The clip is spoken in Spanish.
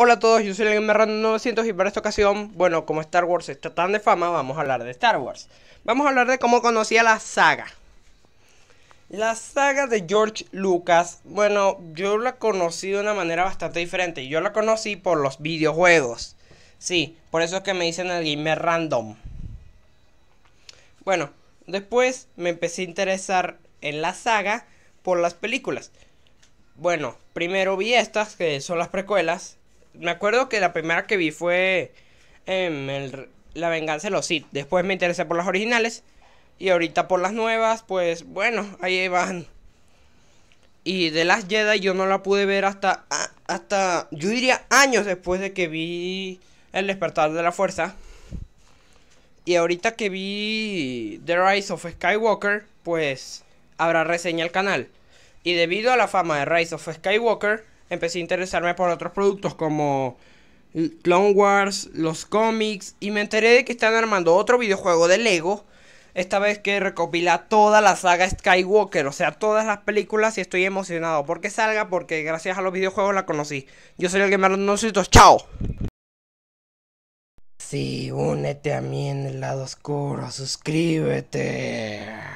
Hola a todos, yo soy el Random 900 y para esta ocasión, bueno, como Star Wars está tan de fama, vamos a hablar de Star Wars. Vamos a hablar de cómo conocía la saga. La saga de George Lucas, bueno, yo la conocí de una manera bastante diferente. Yo la conocí por los videojuegos. Sí, por eso es que me dicen el gamer random. Bueno, después me empecé a interesar en la saga por las películas. Bueno, primero vi estas, que son las precuelas, me acuerdo que la primera que vi fue em, La venganza de los Sith. Después me interesé por las originales. Y ahorita por las nuevas, pues bueno, ahí van. Y de las Jedi yo no la pude ver hasta, hasta, yo diría años después de que vi El despertar de la fuerza. Y ahorita que vi The Rise of Skywalker, pues habrá reseña al canal. Y debido a la fama de Rise of Skywalker, empecé a interesarme por otros productos como Clone Wars, los cómics, y me enteré de que están armando otro videojuego de Lego. Esta vez que recopila toda la saga Skywalker, o sea, todas las películas y estoy emocionado porque salga porque gracias a los videojuegos la conocí. Yo soy el que me chao. Sí, únete a mí en el lado oscuro, suscríbete.